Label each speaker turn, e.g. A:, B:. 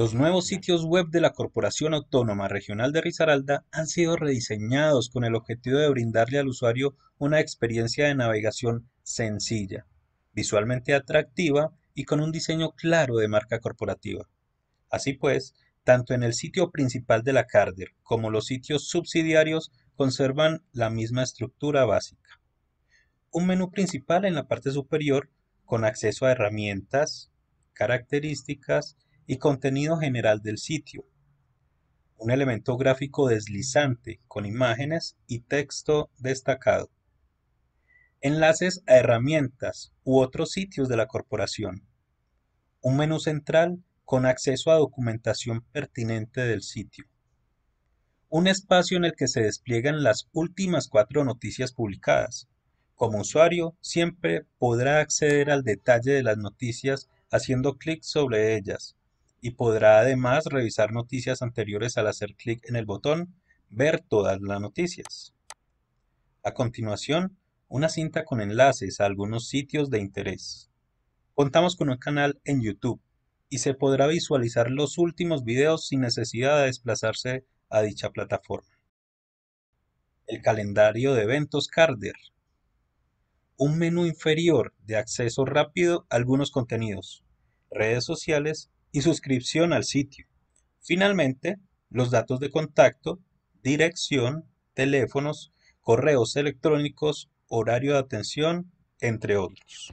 A: Los nuevos sitios web de la Corporación Autónoma Regional de Risaralda han sido rediseñados con el objetivo de brindarle al usuario una experiencia de navegación sencilla, visualmente atractiva y con un diseño claro de marca corporativa. Así pues, tanto en el sitio principal de la Cárder como los sitios subsidiarios conservan la misma estructura básica. Un menú principal en la parte superior con acceso a herramientas, características y contenido general del sitio, un elemento gráfico deslizante con imágenes y texto destacado, enlaces a herramientas u otros sitios de la corporación, un menú central con acceso a documentación pertinente del sitio, un espacio en el que se despliegan las últimas cuatro noticias publicadas. Como usuario, siempre podrá acceder al detalle de las noticias haciendo clic sobre ellas y podrá además revisar noticias anteriores al hacer clic en el botón Ver todas las noticias. A continuación, una cinta con enlaces a algunos sitios de interés. Contamos con un canal en YouTube y se podrá visualizar los últimos videos sin necesidad de desplazarse a dicha plataforma. El calendario de eventos Carder. Un menú inferior de acceso rápido a algunos contenidos, redes sociales y suscripción al sitio. Finalmente, los datos de contacto, dirección, teléfonos, correos electrónicos, horario de atención, entre otros.